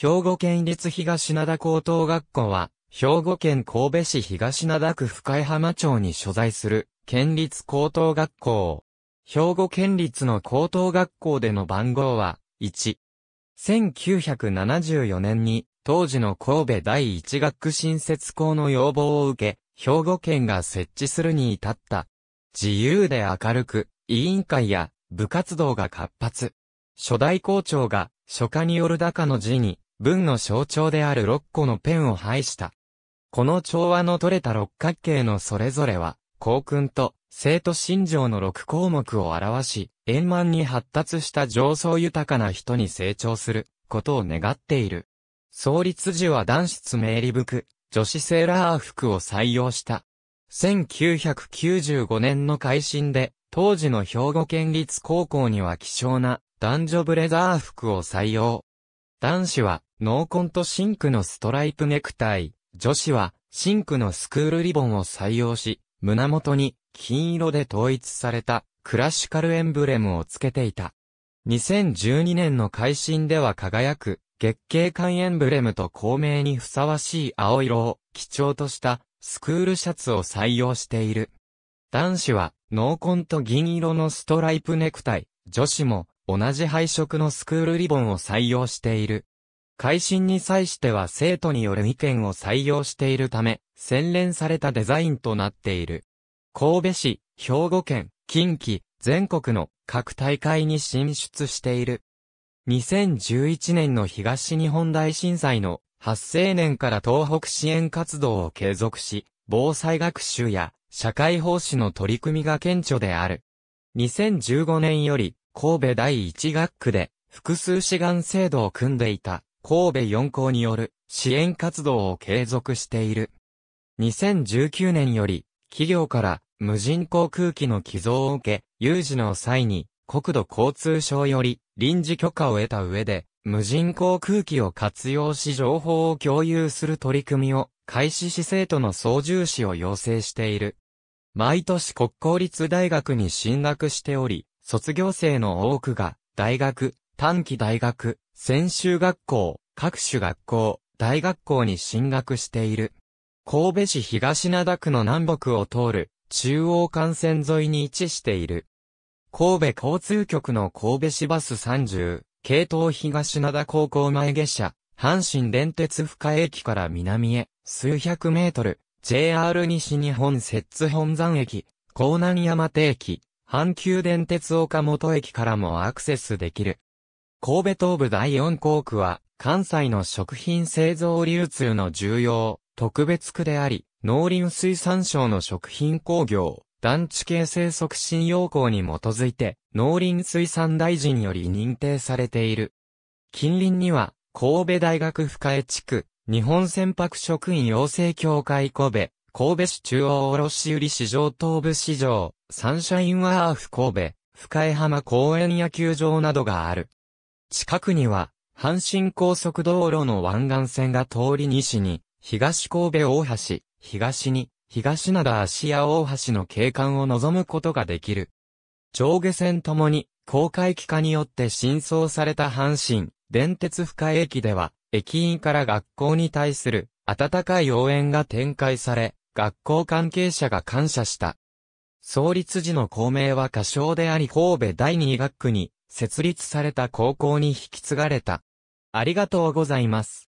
兵庫県立東灘高等学校は、兵庫県神戸市東灘区深江浜町に所在する、県立高等学校。兵庫県立の高等学校での番号は、1。1974年に、当時の神戸第一学区新設校の要望を受け、兵庫県が設置するに至った。自由で明るく、委員会や部活動が活発。初代校長が、書家による高の字に、文の象徴である6個のペンを配した。この調和の取れた六角形のそれぞれは、幸訓と生徒心情の6項目を表し、円満に発達した上層豊かな人に成長することを願っている。創立時は男子名理服、女子セーラー服を採用した。1995年の改新で、当時の兵庫県立高校には希少な男女ブレザー服を採用。男子は濃紺とシンクのストライプネクタイ、女子はシンクのスクールリボンを採用し、胸元に金色で統一されたクラシカルエンブレムをつけていた。2012年の会心では輝く月経管エンブレムと公明にふさわしい青色を基調としたスクールシャツを採用している。男子は濃紺と銀色のストライプネクタイ、女子も同じ配色のスクールリボンを採用している。会心に際しては生徒による意見を採用しているため、洗練されたデザインとなっている。神戸市、兵庫県、近畿、全国の各大会に進出している。2011年の東日本大震災の発生年から東北支援活動を継続し、防災学習や社会奉仕の取り組みが顕著である。2015年より神戸第一学区で複数志願制度を組んでいた。神戸四校による支援活動を継続している。2019年より、企業から無人航空機の寄贈を受け、有事の際に国土交通省より臨時許可を得た上で、無人航空機を活用し情報を共有する取り組みを開始し生徒の操縦士を要請している。毎年国公立大学に進学しており、卒業生の多くが大学、短期大学、専修学校、各種学校、大学校に進学している。神戸市東灘区の南北を通る中央幹線沿いに位置している。神戸交通局の神戸市バス30、系統東灘高校前下車、阪神電鉄深駅から南へ、数百メートル、JR 西日本摂津本山駅、江南山手駅、阪急電鉄岡本駅からもアクセスできる。神戸東部第四校区は、関西の食品製造流通の重要、特別区であり、農林水産省の食品工業、団地形成促進要項に基づいて、農林水産大臣より認定されている。近隣には、神戸大学深江地区、日本船舶職員養成協会神戸、神戸市中央卸売市場東部市場、サンシャインワーフ神戸、深江浜公園野球場などがある。近くには、阪神高速道路の湾岸線が通り西に、東神戸大橋、東に、東灘芦屋大橋の景観を望むことができる。上下線ともに、公開機化によって新装された阪神、電鉄深駅では、駅員から学校に対する温かい応援が展開され、学校関係者が感謝した。創立時の校名は仮称であり神戸第二学区に設立された高校に引き継がれた。ありがとうございます。